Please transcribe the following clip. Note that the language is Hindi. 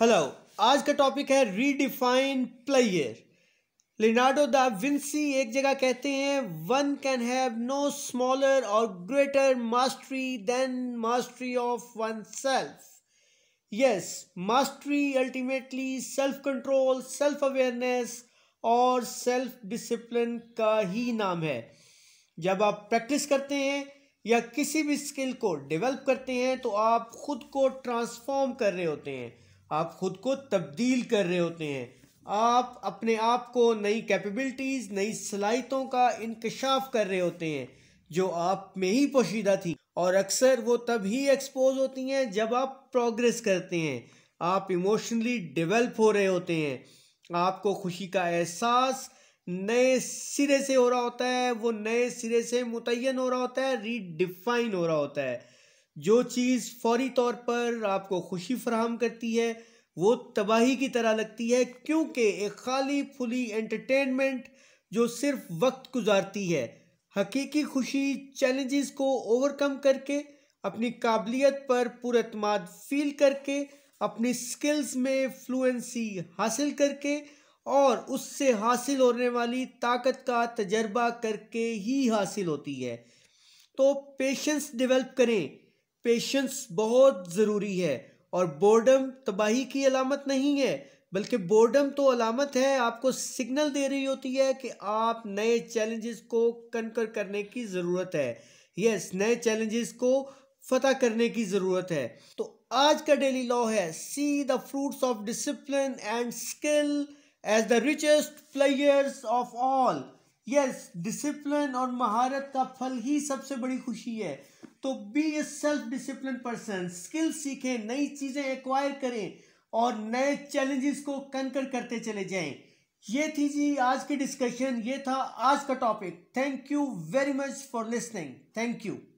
हेलो आज का टॉपिक है redefine player Leonardo da Vinci एक जगह कहते हैं one can have no smaller or greater mastery than mastery of oneself yes mastery ultimately self control self awareness और सेल्फ डिसिप्लिन का ही नाम है जब आप प्रैक्टिस करते हैं या किसी भी स्किल को डेवलप करते हैं तो आप खुद को ट्रांसफॉर्म कर रहे होते हैं आप खुद को तब्दील कर रहे होते हैं आप अपने आप को नई कैपेबिलिटीज़ नई सलाहितों का इंकशाफ कर रहे होते हैं जो आप में ही पोशीदा थी और अक्सर वो तब ही एक्सपोज होती हैं जब आप प्रोग्रेस करते हैं आप इमोशनली डेवलप हो रहे होते हैं आपको खुशी का एहसास नए सिरे से हो रहा होता है वो नए सिरे से मुतन हो रहा होता है रीडिफाइन हो रहा होता है जो चीज़ फौरी तौर पर आपको खुशी फराहम करती है वो तबाही की तरह लगती है क्योंकि एक खाली फुली एंटरटेनमेंट जो सिर्फ वक्त गुजारती है हकीकी खुशी चैलेंजेस को ओवरकम करके अपनी काबिलियत पर पुरतमाद फील करके अपनी स्किल्स में फ्लुएंसी हासिल करके और उससे हासिल होने वाली ताकत का तजर्बा करके ही हासिल होती है तो पेशेंस डेवलप करें पेशेंस बहुत ज़रूरी है और बोर्डम तबाही की अलामत नहीं है बल्कि बोर्डम तो अलामत है आपको सिग्नल दे रही होती है कि आप नए चैलेंजेस को कनकर करने की ज़रूरत है यस नए चैलेंजेस को फतह करने की ज़रूरत है तो आज का डेली लॉ है see the fruits of discipline and skill as the richest players of all yes discipline और महारत का फल ही सबसे बड़ी खुशी है तो be a self discipline person skill सीखें नई चीज़ें एक्वायर करें और नए चैलेंजेस को कंकर करते चले जाएं ये थी जी आज की डिस्कशन ये था आज का topic thank you very much for listening thank you